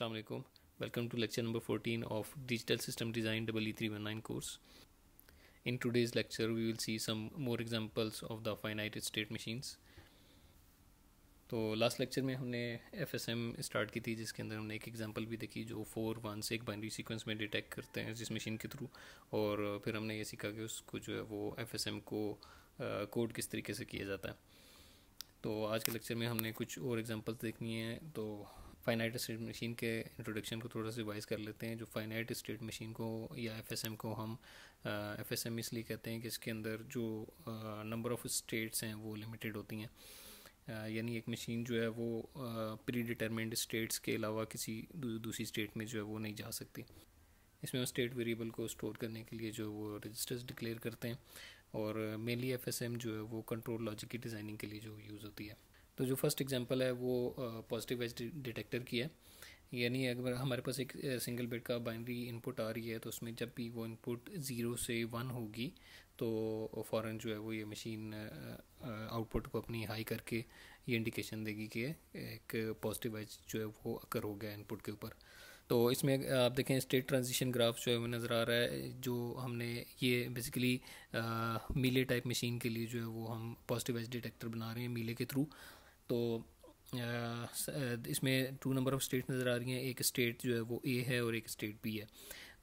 अस्सलाम वालेकुम number to of digital system design double E three one nine course in today's lecture we will see some more examples of the finite state machines तो last lecture में हमने F S M start की थी जिसके अंदर हमने एक example भी देखी जो फोर वन से एक बाइनरी सीक्वेंस में डिटेक्ट करते हैं जिस मशीन के थ्रू और फिर हमने ये सीखा कि उसको जो है वो एफ एस एम को कोड किस तरीके से किया जाता है तो आज के लेक्चर में हमने कुछ और एग्जांपल्स देखनी है तो फाइनाइट स्टेट मशीन के इंट्रोडक्शन को थोड़ा सा रिवाइज कर लेते हैं जो फाइनाइट स्टेट मशीन को या एम को हम एफ एम इसलिए कहते हैं कि इसके अंदर जो नंबर ऑफ स्टेट्स हैं वो लिमिटेड होती हैं यानी एक मशीन जो है वो प्री डिटर्मेंड स्टेट्स के अलावा किसी दूसरी स्टेट में जो है वो नहीं जा सकती इसमें हम स्टेट वेरिएबल को स्टोर करने के लिए जो वो रजिस्टर्स डिक्लेयर करते हैं और मेनली एम जो है वो कंट्रोल लॉजिक की डिज़ाइनिंग के लिए जो यूज़ होती है तो जो फर्स्ट एग्जांपल है वो पॉजिटिव एज डिटेक्टर की है यानी अगर हमारे पास एक सिंगल बिट का बाइनरी इनपुट आ रही है तो उसमें जब भी वो इनपुट ज़ीरो से वन होगी तो फ़ौर जो है वो ये मशीन आउटपुट को अपनी हाई करके ये इंडिकेशन देगी कि एक पॉजिटिव एज जो है वो अकर हो गया इनपुट के ऊपर तो इसमें आप देखें स्टेट ट्रांजिशन ग्राफ जो है वो नज़र आ रहा है जो हमने ये बेसिकली मीले टाइप मशीन के लिए जो है वो हम पॉजिटिव एज डिटेक्टर बना रहे हैं मीले के थ्रू तो इसमें टू नंबर ऑफ स्टेट नज़र आ रही हैं एक स्टेट जो है वो ए है और एक स्टेट बी है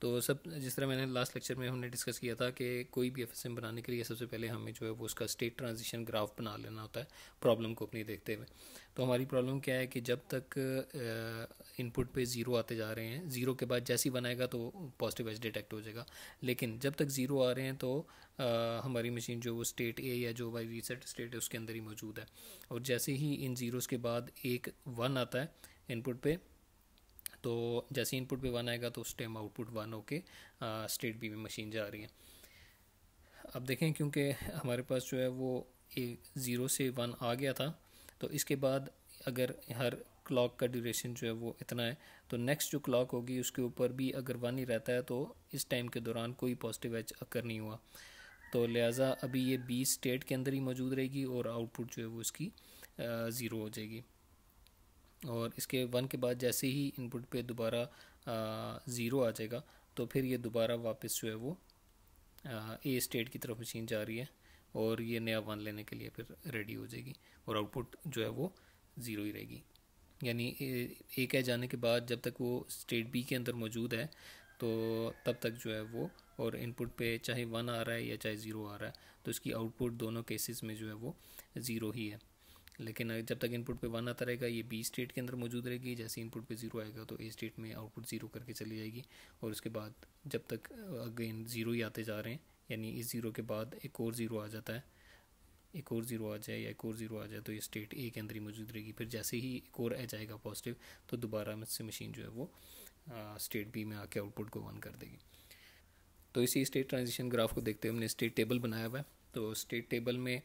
तो सब जिस तरह मैंने लास्ट लेक्चर में हमने डिस्कस किया था कि कोई भी एफ बनाने के लिए सबसे पहले हमें जो है वो उसका स्टेट ट्रांजिशन ग्राफ बना लेना होता है प्रॉब्लम को अपनी देखते हुए तो हमारी प्रॉब्लम क्या है कि जब तक इनपुट पे ज़ीरो आते जा रहे हैं ज़ीरो के बाद जैसे ही बनाएगा तो पॉजिटिव एज डिटेक्ट हो जाएगा लेकिन जब तक ज़ीरो आ रहे हैं तो आ, हमारी मशीन जो वो स्टेट ए या जो हमारी रीसेट स्टेट है उसके अंदर ही मौजूद है और जैसे ही इन ज़ीरोज़ के बाद एक वन आता है इनपुट पे तो जैसे इनपुट भी वन आएगा तो उस टाइम आउटपुट वन होके स्टेट बी में मशीन जा रही है अब देखें क्योंकि हमारे पास जो है वो एक ज़ीरो से वन आ गया था तो इसके बाद अगर हर क्लॉक का ड्यूरेशन जो है वो इतना है तो नेक्स्ट जो क्लॉक होगी उसके ऊपर भी अगर वन ही रहता है तो इस टाइम के दौरान कोई पॉजिटिव एच अक्कर नहीं हुआ तो लिहाजा अभी ये बी स्टेट के अंदर ही मौजूद रहेगी और आउटपुट जो है वो इसकी ज़ीरो हो जाएगी और इसके वन के बाद जैसे ही इनपुट पे दोबारा ज़ीरो आ जाएगा तो फिर ये दोबारा वापस जो है वो ए स्टेट की तरफ मशीन जा रही है और ये नया वन लेने के लिए फिर रेडी हो जाएगी और आउटपुट जो है वो ज़ीरो ही रहेगी यानी ए कह जाने के बाद जब तक वो स्टेट बी के अंदर मौजूद है तो तब तक जो है वो और इनपुट पे चाहे वन आ रहा है या चाहे ज़ीरो आ रहा है तो इसकी आउटपुट दोनों केसेस में जो है वो ज़ीरो ही है लेकिन जब तक इनपुट पे वन आता रहेगा ये बी स्टेट के अंदर मौजूद रहेगी जैसे इनपुट पे ज़ीरो आएगा तो ए स्टेट में आउटपुट ज़ीरो करके चली जाएगी और उसके बाद जब तक अगेन ज़ीरो ही आते जा रहे हैं यानी इस ज़ीरो के बाद एक और ज़ीरो आ जाता है एक और ज़ीरो आ जाए या एक और ज़ीरो आ जाए तो ये स्टेट ए के अंदर ही मौजूद रहेगी फिर जैसे ही एक और एच आएगा पॉजिटिव तो दोबारा से मशीन जो है वो स्टेट बी में आके आउटपुट को वन कर देगी तो इसी स्टेट ट्रांजिशन ग्राफ को देखते हुए हमने स्टेट टेबल बनाया हुआ है तो स्टेट टेबल में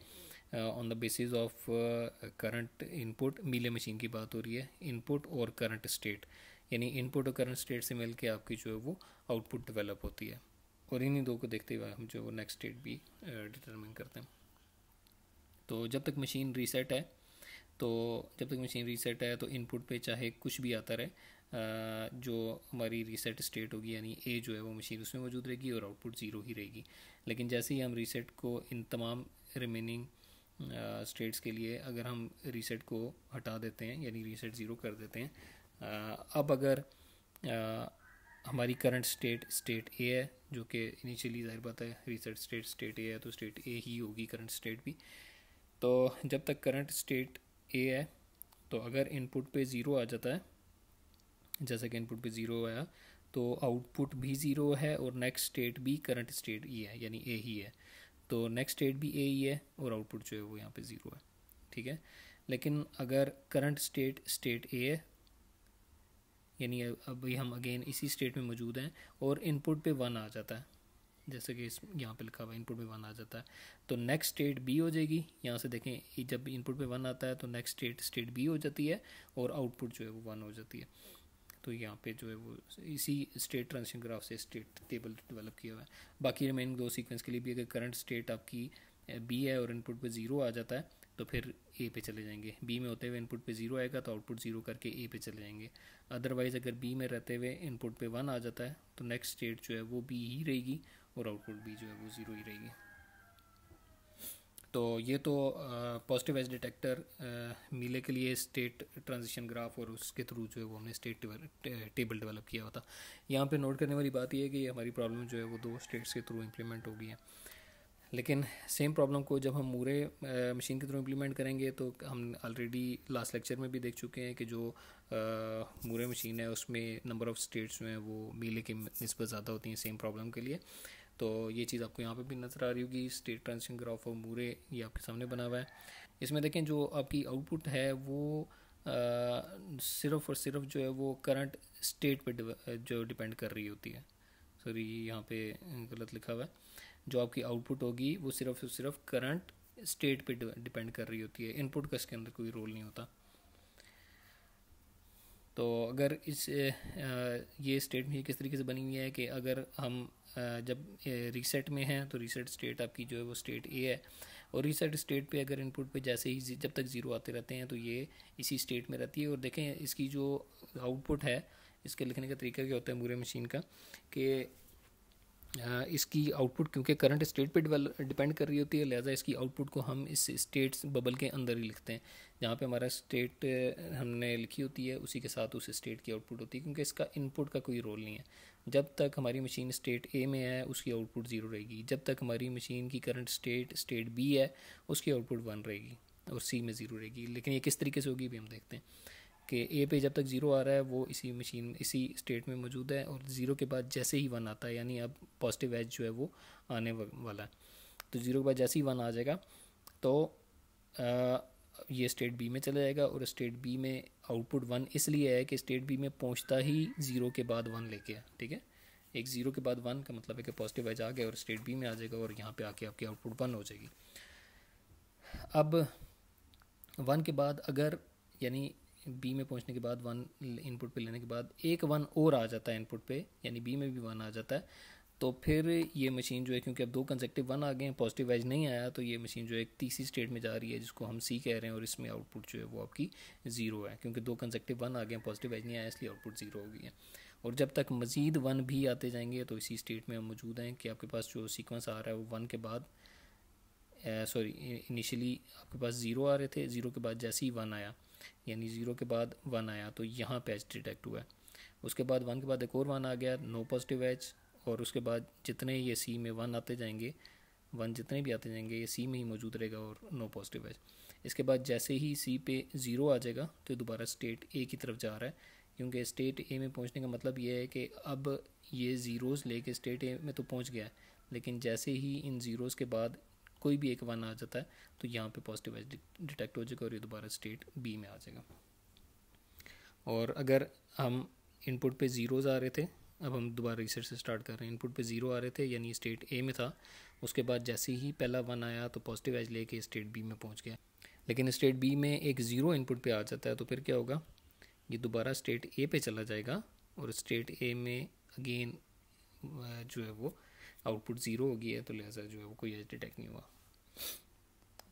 on the basis of current input मिले मशीन की बात हो रही है इनपुट और करंट स्टेट यानी इनपुट और करंट स्टेट से मिल के आपकी जो है वो आउटपुट डेवलप होती है और इन्हीं दो को देखते हुए हम जो नेक्स्ट स्टेट भी डिटरमिन uh, करते हैं तो जब तक मशीन रीसेट है तो जब तक मशीन रीसेट है तो इनपुट पे चाहे कुछ भी आता रहे uh, जो हमारी रीसेट स्टेट होगी यानी ए जो है वो मशीन उसमें मौजूद रहेगी और आउटपुट ज़ीरो ही रहेगी लेकिन जैसे ही हम रीसेट को इन तमाम रिमेनिंग स्टेट्स के लिए अगर हम रीसेट को हटा देते हैं यानी रीसेट ज़ीरो कर देते हैं अब अगर हमारी करंट स्टेट स्टेट ए है जो कि इनिशियली जाहिर बात है रीसेट स्टेट स्टेट ए है तो स्टेट ए ही होगी करंट स्टेट भी तो जब तक करंट स्टेट ए है तो अगर इनपुट पे ज़ीरो आ जाता है जैसा कि इनपुट पे ज़ीरो आया तो आउटपुट भी ज़ीरो है और नेक्स्ट स्टेट भी करंट स्टेट ई है यानी ए ही है तो नेक्स्ट स्टेट भी ए ही है और आउटपुट जो है वो यहाँ पे ज़ीरो है ठीक है लेकिन अगर करंट स्टेट स्टेट ए है यानी अभी हम अगेन इसी स्टेट में मौजूद हैं और इनपुट पे वन आ जाता है जैसे कि इस यहाँ पे लिखा हुआ इनपुट पे वन आ जाता है तो नेक्स्ट स्टेट बी हो जाएगी यहाँ से देखें जब इनपुट पे वन आता है तो नेक्स्ट स्टेट स्टेट बी हो जाती है और आउटपुट जो है वो वन हो जाती है तो यहाँ पे जो है वो इसी स्टेट ट्रांजिशन ग्राफ से स्टेट टेबल डेवलप किया हुआ है बाकी रिमेनिंग दो सीक्वेंस के लिए भी अगर करंट स्टेट आपकी बी है और इनपुट पे ज़ीरो आ जाता है तो फिर ए पे चले जाएंगे बी में होते हुए इनपुट पे ज़ीरो आएगा तो आउटपुट ज़ीरो करके ए पे चले जाएंगे अदरवाइज़ अगर बी में रहते हुए इनपुट पे वन आ जाता है तो नेक्स्ट स्टेट जो है वो बी ही रहेगी और आउटपुट बी जो है वो ज़ीरो ही रहेगी तो ये तो पॉजिटिव एज डिटेक्टर मीले के लिए स्टेट ट्रांजिशन ग्राफ और उसके थ्रू जो है वो हमने स्टेट टेबल डेवलप किया हुआ था यहाँ पे नोट करने वाली बात यह है कि हमारी प्रॉब्लम जो है वो दो स्टेट्स के थ्रू इम्प्लीमेंट हो गई है लेकिन सेम प्रॉब्लम को जब हम मूरे मशीन के थ्रू इम्प्लीमेंट करेंगे तो हम ऑलरेडी लास्ट लेक्चर में भी देख चुके हैं कि जो मूरे मशीन है उसमें नंबर ऑफ़ स्टेट्स जो हैं वो मीले की नस्बत ज़्यादा होती हैं सेम प्रॉब्लम के लिए तो ये चीज़ आपको यहाँ पे भी नज़र आ रही होगी state transition graph of Moore ये आपके सामने बना हुआ है इसमें देखें जो आपकी आउटपुट है वो आ, सिर्फ और सिर्फ जो है वो करंट स्टेट पे जो डिपेंड कर रही होती है सॉरी यहाँ पे गलत लिखा हुआ है जो आपकी आउटपुट होगी वो सिर्फ और सिर्फ करंट स्टेट पे डिपेंड कर रही होती है इनपुट का इसके अंदर कोई रोल नहीं होता तो अगर इस ये स्टेट में किस तरीके से बनी हुई है कि अगर हम जब रीसेट में है तो रीसेट स्टेट आपकी जो है वो स्टेट ए है और रीसेट स्टेट पे अगर इनपुट पे जैसे ही जब तक ज़ीरो आते रहते हैं तो ये इसी स्टेट में रहती है और देखें इसकी जो आउटपुट है इसके लिखने का तरीका क्या होता है पूरे मशीन का कि इसकी आउटपुट क्योंकि करंट स्टेट पे डिपेंड कर रही होती है लिहाजा इसकी आउटपुट को हम इस स्टेट बबल के अंदर ही लिखते हैं जहाँ पे हमारा स्टेट हमने लिखी होती है उसी के साथ उस स्टेट की आउटपुट होती है क्योंकि इसका इनपुट का कोई रोल नहीं है जब तक हमारी मशीन स्टेट ए में है उसकी आउटपुट ज़ीरो रहेगी जब तक हमारी मशीन की करंट स्टेट स्टेट बी है उसकी आउटपुट वन रहेगी और सी में ज़ीरो रहेगी लेकिन ये किस तरीके से होगी भी हम देखते हैं कि ए पे जब तक ज़ीरो आ रहा है वो इसी मशीन इसी स्टेट में मौजूद है और ज़ीरो के बाद जैसे ही वन आता है यानी अब पॉजिटिव एज जो है वो आने वाला है तो ज़ीरो के बाद जैसे ही वन आ जाएगा तो आ, ये स्टेट बी में चला जाएगा और स्टेट बी में आउटपुट वन इसलिए है कि स्टेट बी में पहुँचता ही ज़ीरो के बाद वन लेके है ठीक है एक ज़ीरो के बाद वन का मतलब है कि पॉजिटिव एज आ गया और स्टेट बी में आ जाएगा और यहाँ पर आके आपकी आउटपुट वन हो जाएगी अब वन के बाद अगर यानी बी में पहुंचने के बाद वन इनपुट पे लेने के बाद एक वन और आ जाता है इनपुट पे यानी बी में भी वन आ जाता है तो फिर ये मशीन जो है क्योंकि अब दो कंजेक्टिव वन आ गए हैं पॉजिटिव वाइज नहीं आया तो ये मशीन जो है एक तीसरी स्टेट में जा रही है जिसको हम सी कह रहे हैं और इसमें आउटपुट जो है वो आपकी ज़ीरो है क्योंकि दो कंजेक्टिव वन आ गए हैं पॉजिटिव एज नहीं आया इसलिए आउटपुट ज़ीरो हो गई है और जब तक मज़ीद वन भी आते जाएंगे तो इसी स्टेट में हम मौजूद हैं कि आपके पास जो सीक्वेंस आ रहा है वो वन के बाद सॉरी इनिशियली आपके पास ज़ीरो आ रहे थे ज़ीरो के बाद जैसे ही वन आया यानी ज़ीरो के बाद वन आया तो यहाँ पे एच डिटेक्ट हुआ है उसके बाद वन के बाद एक और वन आ गया नो पॉजिटिव एच और उसके बाद जितने ये सी में वन आते जाएंगे वन जितने भी आते जाएंगे ये सी में ही मौजूद रहेगा और नो पॉजिटिव एच इसके बाद जैसे ही सी पे ज़ीरो आ जाएगा तो दोबारा स्टेट ए की तरफ जा रहा है क्योंकि स्टेट ए में पहुंचने का मतलब ये है कि अब ये ज़ीरोज़ लेके स्टेट ए में तो पहुंच गया है लेकिन जैसे ही इन ज़ीरोज़ के बाद कोई भी एक वन आ जाता है तो यहाँ पे पॉजिटिव एज डिटेक्ट हो जाएगा और ये दोबारा स्टेट बी में आ जाएगा और अगर हम इनपुट पे ज़ीरोज़ आ रहे थे अब हम दोबारा रिसर्च से स्टार्ट कर रहे हैं इनपुट पे ज़ीरो आ रहे थे यानी स्टेट ए में था उसके बाद जैसे ही पहला वन आया तो पॉजिटिव एज लेके स्टेट बी में पहुँच गया लेकिन स्टेट बी में एक ज़ीरो इनपुट पर आ जाता है तो फिर क्या होगा ये दोबारा स्टेट ए पे चला जाएगा और स्टेट ए में अगेन जो है वो आउटपुट ज़ीरो हो गई है तो लिहाजा जो है वो कोई एज डिटेक्ट नहीं हुआ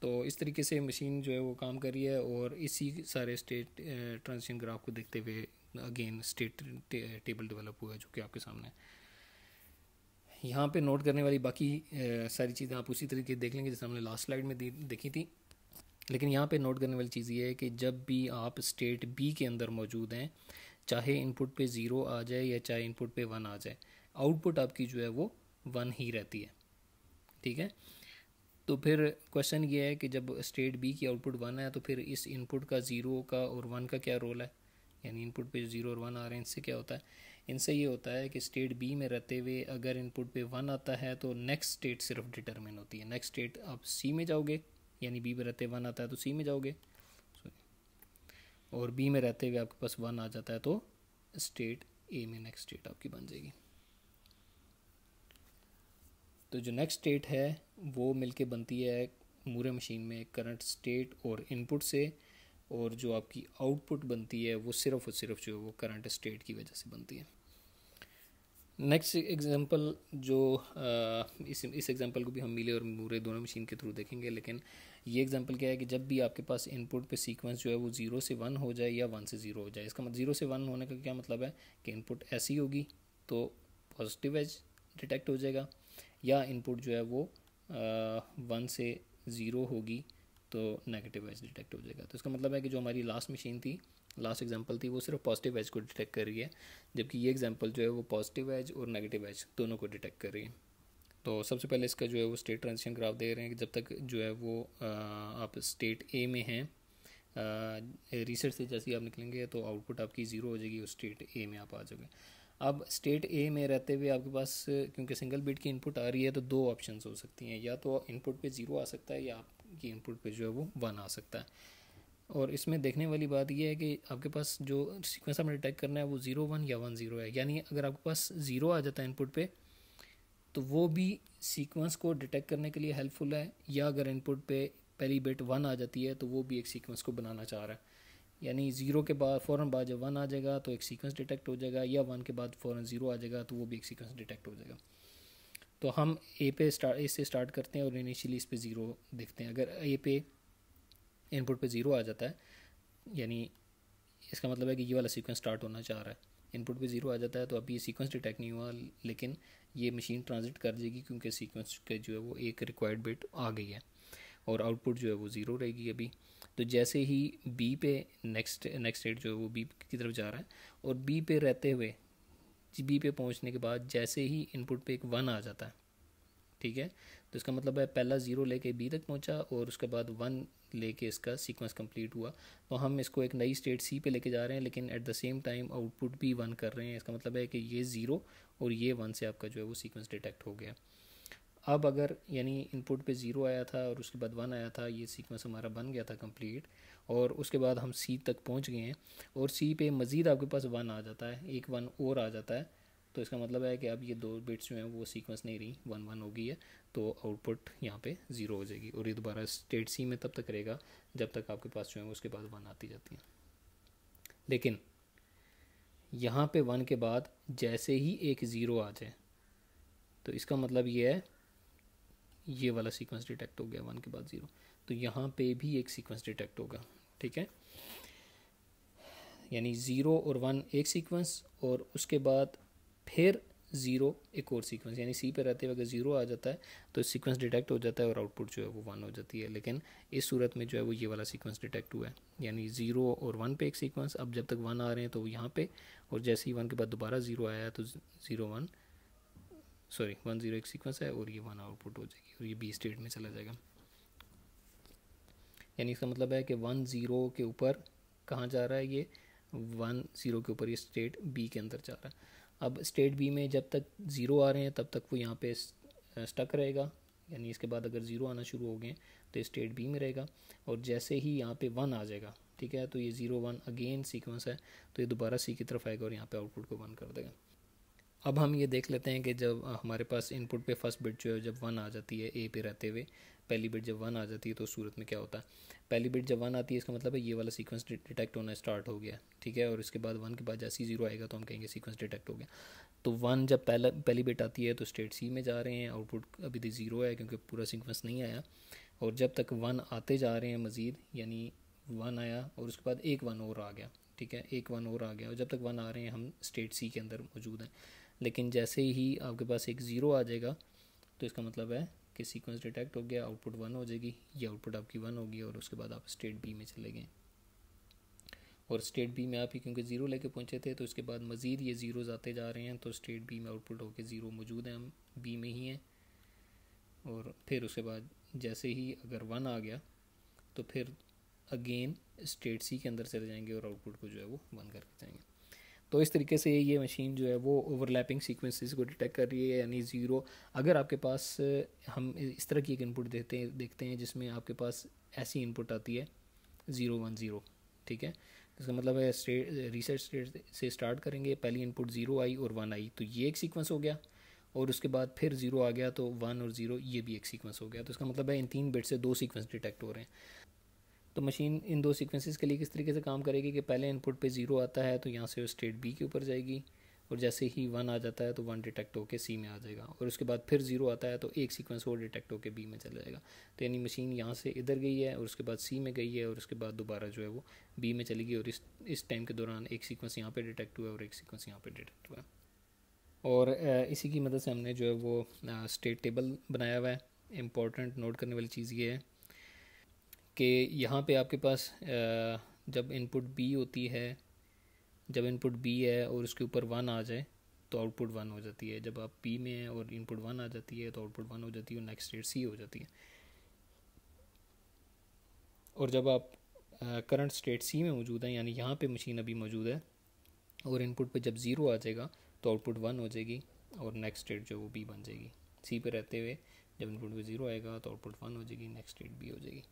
तो इस तरीके से मशीन जो है वो काम कर रही है और इसी सारे स्टेट ट्रांजिशन ग्राफ को देखते हुए अगेन स्टेट टेबल डेवलप हुआ है जो कि आपके सामने है यहाँ पे नोट करने वाली बाकी सारी चीज़ें आप उसी तरीके देख लेंगे जैसे हमने लास्ट स्लाइड में देखी थी लेकिन यहाँ पे नोट करने वाली चीज़ ये है कि जब भी आप स्टेट बी के अंदर मौजूद हैं चाहे इनपुट पे ज़ीरो आ जाए या चाहे इनपुट पे वन आ जाए आउटपुट आपकी जो है वो वन ही रहती है ठीक है तो फिर क्वेश्चन ये है कि जब स्टेट बी की आउटपुट वन है तो फिर इस इनपुट का ज़ीरो का और वन का क्या रोल है यानी इनपुट पे ज़ीरो और वन आ रहे हैं इनसे क्या होता है इनसे ये होता है कि स्टेट बी में रहते हुए अगर इनपुट पे वन आता है तो नेक्स्ट स्टेट सिर्फ डिटरमिन होती है नेक्स्ट स्टेट आप सी में जाओगे यानी बी में रहते वन आता है तो सी में जाओगे और बी में रहते हुए आपके पास वन आ जाता है तो स्टेट ए में नेक्स्ट स्टेट आपकी बन जाएगी तो जो नेक्स्ट स्टेट है वो मिलके बनती है मूरे मशीन में करंट स्टेट और इनपुट से और जो आपकी आउटपुट बनती है वो सिर्फ और सिर्फ जो है वो करंट स्टेट की वजह से बनती है नेक्स्ट एग्जांपल जो आ, इस इस एग्जांपल को भी हम मिले और मूरे दोनों मशीन के थ्रू देखेंगे लेकिन ये एग्जांपल क्या है कि जब भी आपके पास इनपुट पे सीक्वेंस जो है वो ज़ीरो से वन हो जाए या वन से ज़ीरो हो जाए इसका मतलब ज़ीरो से वन होने का क्या मतलब है कि इनपुट ऐसी होगी तो पॉजिटिव एज डिटेक्ट हो जाएगा या इनपुट जो है वो वन से ज़ीरो होगी तो नेगेटिव एज डिटेक्ट हो जाएगा तो इसका मतलब है कि जो हमारी लास्ट मशीन थी लास्ट एग्जांपल थी वो सिर्फ पॉजिटिव एज को डिटेक्ट कर रही है जबकि ये एग्जांपल जो है वो पॉजिटिव एज और नेगेटिव एज दोनों को डिटेक्ट कर रही है तो सबसे पहले इसका जो है वो स्टेट ट्रांजिशन ग्राफ दे रहे हैं कि जब तक जो है वो आप स्टेट ए में हैं रिसर्च से जैसे ही आप निकलेंगे तो आउटपुट आपकी ज़ीरो हो जाएगी और स्टेट ए में आप आ जाओगे अब स्टेट ए में रहते हुए आपके पास क्योंकि सिंगल बिट की इनपुट आ रही है तो दो ऑप्शन हो सकती हैं या तो इनपुट पे ज़ीरो आ सकता है या आपकी इनपुट पे जो है वो वन आ सकता है और इसमें देखने वाली बात यह है कि आपके पास जो सिक्वेंस आपने अटैक करना है वो ज़ीरो वन या वन ज़ीरो है यानी अगर आपके पास ज़ीरो आ जाता है इनपुट पे तो वो भी सीक्वेंस को डिटेक्ट करने के लिए हेल्पफुल है या अगर इनपुट पे पहली बिट वन आ जाती है तो वो भी एक सीक्वेंस को बनाना चाह रहा है यानी ज़ीरो के बाद फ़ौर बाद जब वन आ जाएगा तो एक सीक्वेंस डिटेक्ट हो जाएगा या वन के बाद फ़ौर ज़ीरो आ जाएगा तो वो भी एक सीक्वेंस डिटेक्ट हो जाएगा तो हम ए पे स्टार्ट इससे स्टार्ट करते हैं और इनिशियली इस पर ज़ीरो देखते हैं अगर ए पे इनपुट पे ज़ीरो आ जाता है यानी इसका मतलब है कि ये वाला सीक्वेंस स्टार्ट होना चाह रहा है इनपुट पे ज़ीरो आ जाता है तो अभी ये सीक्वेंस डिटेक्ट नहीं हुआ लेकिन ये मशीन ट्रांजिट कर देगी क्योंकि सीक्वेंस के जो है वो एक रिक्वायर्ड बिट आ गई है और आउटपुट जो है वो ज़ीरो रहेगी अभी तो जैसे ही बी पे नेक्स्ट नेक्स्ट स्टेट जो है वो बी की तरफ जा रहा है और बी पे रहते हुए बी पे पहुंचने के बाद जैसे ही इनपुट पे एक वन आ जाता है ठीक है तो इसका मतलब है पहला ज़ीरो लेके बी तक पहुंचा और उसके बाद वन लेके इसका सीक्वेंस कंप्लीट हुआ तो हम इसको एक नई स्टेट सी पे लेके जा रहे हैं लेकिन at the same time output भी वन कर रहे हैं इसका मतलब है कि ये ज़ीरो और ये वन से आपका जो है वो सीक्वेंस डिटेक्ट हो गया अब अगर यानी इनपुट पे ज़ीरो आया था और उसके बाद वन आया था ये सीक्वेंस हमारा बन गया था कंप्लीट और उसके बाद हम सी तक पहुंच गए हैं और सी पे मज़ीद आपके पास वन आ जाता है एक वन और आ जाता है तो इसका मतलब है कि अब ये दो बिट्स जो हैं वो सीक्वेंस नहीं रही वन वन हो गई है तो आउटपुट यहाँ पे ज़ीरो हो जाएगी और ये दोबारा स्टेट सी में तब तक रहेगा जब तक आपके पास जो है उसके बाद वन आती जाती है लेकिन यहाँ पे वन के बाद जैसे ही एक ज़ीरो आ जाए तो इसका मतलब ये है ये वाला सीक्वेंस डिटेक्ट हो गया वन के बाद ज़ीरो तो यहाँ पे भी एक सीक्वेंस डिटेक्ट होगा ठीक है यानी ज़ीरो और वन एक सीक्वेंस और उसके बाद फिर ज़ीरो एक और सीक्वेंस यानी सी पे रहते हुए अगर ज़ीरो आ जाता है तो सीक्वेंस डिटेक्ट हो जाता है और आउटपुट जो है वो वन हो जाती है लेकिन इस सूरत में जो है वो ये वाला सीक्वेंस डिटेक्ट हुआ है यानी ज़ीरो और वन पे एक सीक्वेंस अब जब तक वन आ रहे हैं तो यहाँ पे और जैसे ही वन के बाद दोबारा ज़ीरो आया तो zero one sorry one zero एक सीक्वेंस है और ये वन आउटपुट हो जाएगी और ये बी स्टेट में चला जाएगा यानी इसका मतलब है कि वन ज़ीरो के ऊपर कहाँ जा रहा है ये वन ज़ीरो के ऊपर ये स्टेट बी के अंदर जा रहा है अब स्टेट बी में जब तक ज़ीरो आ रहे हैं तब तक वो यहाँ पे स्टक रहेगा यानी इसके बाद अगर ज़ीरो आना शुरू हो गए तो स्टेट बी में रहेगा और जैसे ही यहाँ पे वन आ जाएगा ठीक है तो ये ज़ीरो वन अगेन सीक्वेंस है तो ये दोबारा सी की तरफ आएगा और यहाँ पे आउटपुट को वन कर देगा अब हम ये देख लेते हैं कि जब हमारे पास इनपुट पे फर्स्ट बिट जो है जब वन आ जाती है ए पे रहते हुए पहली बिट जब वन आ जाती है तो सूरत में क्या होता है पहली बिट जब वन आती है इसका मतलब है ये वाला सीक्वेंस डिटेक्ट होना स्टार्ट हो गया ठीक है और इसके बाद वन के बाद जैसे ही जीरो आएगा तो हम कहेंगे सीक्वेंस डिटेक्ट हो गया तो वन जब पहला पहली बिट आती है तो स्टेट सी में जा रहे हैं आउटपुट अभी तो ज़ीरो है क्योंकि पूरा सीक्वेंस नहीं आया और जब तक वन आते जा रहे हैं मज़ीद यानी वन आया और उसके बाद एक वन और आ गया ठीक है एक वन और आ गया और जब तक वन आ रहे हैं हम स्टेट सी के अंदर मौजूद हैं लेकिन जैसे ही आपके पास एक ज़ीरो आ जाएगा तो इसका मतलब है कि सीक्वेंस डिटेक्ट हो गया आउटपुट वन हो जाएगी ये आउटपुट आपकी वन होगी और उसके बाद आप स्टेट बी में चले गए और स्टेट बी में आप ही क्योंकि ज़ीरो लेके पहुंचे थे तो इसके बाद मज़ीद ये ज़ीरोज़ आते जा रहे हैं तो स्टेट बी में आउटपुट होकर ज़ीरो मौजूद हैं हम बी में ही हैं और फिर उसके बाद जैसे ही अगर वन आ गया तो फिर अगेन स्टेट सी के अंदर चले जाएंगे और आउटपुट को जो है वो वन करके जाएंगे तो इस तरीके से ये मशीन जो है वो ओवरलैपिंग सीक्वेंसेस को डिटेक्ट कर रही है यानी ज़ीरो अगर आपके पास हम इस तरह की एक इनपुट देते हैं देखते हैं जिसमें आपके पास ऐसी इनपुट आती है ज़ीरो वन ज़ीरो ठीक है इसका मतलब है स्टेट रिसर्च स्टेट से स्टार्ट करेंगे पहली इनपुट ज़ीरो आई और वन आई तो ये एक सीक्वेंस हो गया और उसके बाद फिर ज़ीरो आ गया तो वन और ज़ीरो ये भी एक सीक्वेंस हो गया तो इसका मतलब है इन तीन बिट से दो सीक्वेंस डिटेक्ट हो रहे हैं तो मशीन इन दो सीक्वेंसेस के लिए किस तरीके से काम करेगी कि पहले इनपुट पे ज़ीरो आता है तो यहाँ से वो स्टेट बी के ऊपर जाएगी और जैसे ही वन आ जाता है तो वन डिटेक्ट होकर सी में आ जाएगा और उसके बाद फिर ज़ीरो आता है तो एक सीक्वेंस और डिटेक्ट होकर बी में चला जाएगा तो यानी मशीन यहाँ से इधर गई है और उसके बाद सी में गई है और उसके बाद दोबारा जो है वो बी में चलेगी और इस इस टाइम के दौरान एक सीक्वेंस यहाँ पर डिटेक्ट हुआ और एक सीक्वेंस यहाँ पर डिटेक्ट हुआ और इसी की मदद से हमने जो है वो स्टेट टेबल बनाया हुआ है इम्पॉर्टेंट नोट करने वाली चीज़ ये है कि यहाँ पे आपके पास जब इनपुट बी होती है जब इनपुट बी है और उसके ऊपर वन आ जाए तो आउटपुट वन हो जाती है जब आप पी में हैं और इनपुट वन आ जाती है तो आउटपुट वन हो जाती है और नेक्स्ट स्टेट सी हो जाती है और जब आप करंट स्टेट सी में मौजूद हैं यानी यहाँ पे मशीन अभी मौजूद है और इनपुट पे जब ज़ीरो आ जाएगा तो आउटपुट वन हो जाएगी और नेक्स्ट स्टेट जो वो बी बन जाएगी सी पे रहते हुए जब इनपुट पे ज़ीरो आएगा तो आउटपुट वन हो जाएगी नेक्स्ट स्टेट बी हो जाएगी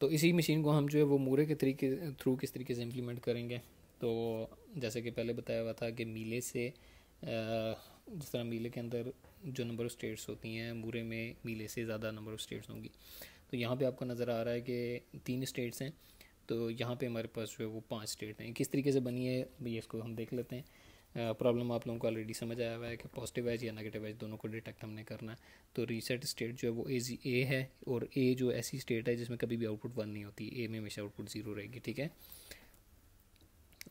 तो इसी मशीन को हम जो है वो मूरे के तरीके थ्रू किस तरीके से इम्प्लीमेंट करेंगे तो जैसे कि पहले बताया हुआ था कि मीले से जिस तरह मीले के अंदर जो नंबर ऑफ़ स्टेट्स होती हैं मूरे में मीले से ज़्यादा नंबर ऑफ़ स्टेट्स होंगी तो यहाँ पे आपको नज़र आ रहा है कि तीन स्टेट्स हैं तो यहाँ पे हमारे पास जो है वो पांच स्टेट हैं किस तरीके से बनी है भैया इसको हम देख लेते हैं प्रॉब्लम आप लोगों को ऑलरेडी समझ आया हुआ है कि पॉजिटिव एज या नेगेटिव एज दोनों को डिटेक्ट हमने करना है तो रीसेट स्टेट जो है वो ए ए है और ए जो ऐसी स्टेट है जिसमें कभी भी आउटपुट वन नहीं होती ए में हमेशा आउटपुट ज़ीरो रहेगी ठीक है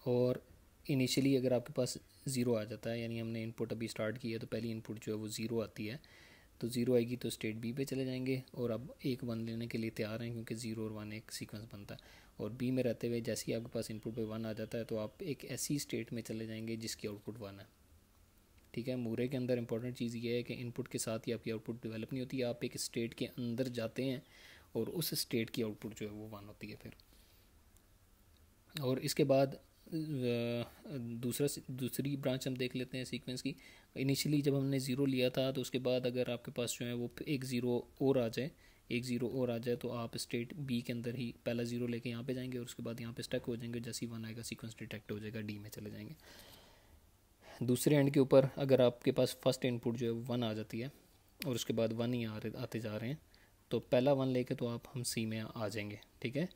और इनिशियली अगर आपके पास ज़ीरो आ जाता है यानी हमने इनपुट अभी स्टार्ट किया तो पहली इनपुट जो है वो ज़ीरो आती है तो ज़ीरो आएगी तो स्टेट बी पे चले जाएंगे और अब एक वन लेने के लिए तैयार हैं क्योंकि ज़ीरो और वन एक सीक्वेंस बनता है और बी में रहते हुए जैसे ही आपके पास इनपुट पे वन आ जाता है तो आप एक ऐसी स्टेट में चले जाएंगे जिसकी आउटपुट वन है ठीक है मूरे के अंदर इंपॉर्टेंट चीज़ ये है कि इनपुट के साथ ही आपकी आउटपुट डेवलप नहीं होती आप एक स्टेट के अंदर जाते हैं और उस स्टेट की आउटपुट जो है वो वन होती है फिर और इसके बाद दूसरा दूसरी ब्रांच हम देख लेते हैं सीक्वेंस की इनिशियली जब हमने ज़ीरो लिया था तो उसके बाद अगर आपके पास जो है वो एक ज़ीरो और आ जाए एक ज़ीरो और आ जाए तो आप स्टेट बी के अंदर ही पहला ज़ीरो लेके यहाँ पे जाएंगे और उसके बाद यहाँ पे स्टक हो जाएंगे जैसे ही वन आएगा सीक्वेंस डिटेक्ट हो जाएगा डी में चले जाएंगे दूसरे एंड के ऊपर अगर आपके पास फर्स्ट इनपुट जो है वन आ जाती है और उसके बाद वन ही आ रहे आते जा रहे हैं तो पहला वन लेके तो आप हम सी में आ जाएंगे ठीक है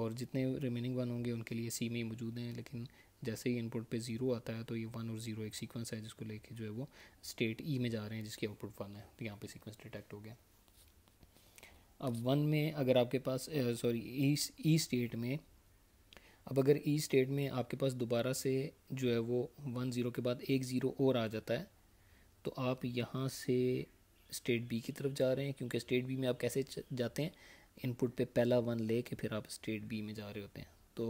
और जितने रिमेनिंग वन होंगे उनके लिए सी में ही मौजूद हैं लेकिन जैसे ही इनपुट पे ज़ीरो आता है तो ये वन और ज़ीरो एक सीक्वेंस है जिसको लेके जो है वो स्टेट ई e में जा रहे हैं जिसकी आउटपुट वन है तो यहाँ पे सीक्वेंस डिटेक्ट हो गया अब वन में अगर आपके पास सॉरी ई स्टेट में अब अगर ई स्टेट में आपके पास दोबारा से जो है वो वन ज़ीरो के बाद एक ज़ीरो और आ जाता है तो आप यहाँ से स्टेट बी की तरफ जा रहे हैं क्योंकि स्टेट बी में आप कैसे जाते हैं इनपुट पे पहला वन ले के फिर आप स्टेट बी में जा रहे होते हैं तो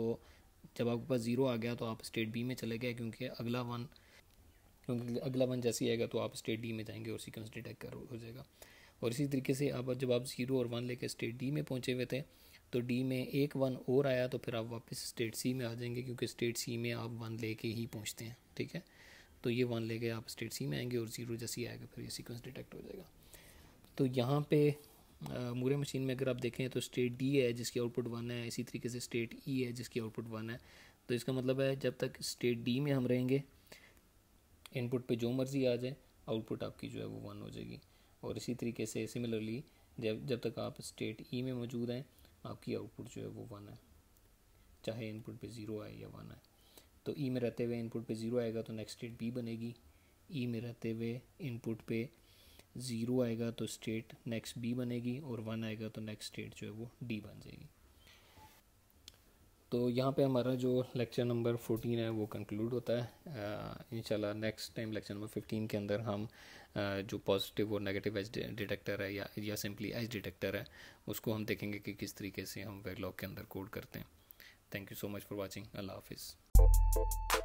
जब आपके पास ज़ीरो आ गया तो आप स्टेट बी में चले गए क्योंकि अगला वन क्योंकि अगला वन जैसे ही आएगा तो आप स्टेट डी में जाएंगे और सीक्वेंस डिटेक्ट कर हो जाएगा और इसी तरीके से अब जब आप ज़ीरो और वन लेके स्टेट डी में पहुँचे हुए थे तो डी में एक वन और आया तो फिर आप वापस स्टेट सी में आ जाएंगे क्योंकि स्टेट सी में आप वन लेके ही पहुँचते हैं ठीक है तो ये वन लेके आप स्टेट सी में आएंगे और ज़ीरो जैसे ही आएगा फिर ये सीक्वेंस डिटेक्ट हो जाएगा तो यहाँ पे मूरे मशीन में अगर आप देखें तो स्टेट डी है जिसकी आउटपुट वन है इसी तरीके से स्टेट ई e है जिसकी आउटपुट वन है तो इसका मतलब है जब तक स्टेट डी में हम रहेंगे इनपुट पर जो मर्ज़ी आ जाए आउटपुट आपकी जो है वो वन हो जाएगी और इसी तरीके से सिमिलरली जब जब तक आप स्टेट ई e में मौजूद हैं आपकी आउटपुट जो है वो वन है चाहे इनपुट पे ज़ीरो आए या वन आए तो ई e में रहते हुए इनपुट पे ज़ीरो आएगा तो नेक्स्ट स्टेट बी बनेगी ई e में रहते हुए इनपुट पे ज़ीरो आएगा तो स्टेट नेक्स्ट बी बनेगी और वन आएगा तो नेक्स्ट स्टेट जो है वो डी बन जाएगी तो यहाँ पे हमारा जो लेक्चर नंबर फोर्टीन है वो कंक्लूड होता है इंशाल्लाह next time lecture number fifteen के अंदर हम जो पॉजिटिव और नेगेटिव एज डिटेक्टर है या या सिंपली एज डिटेक्टर है उसको हम देखेंगे कि किस तरीके से हम वेगलॉग के अंदर कोड करते हैं thank you so much for watching अल्लाह हाफिज़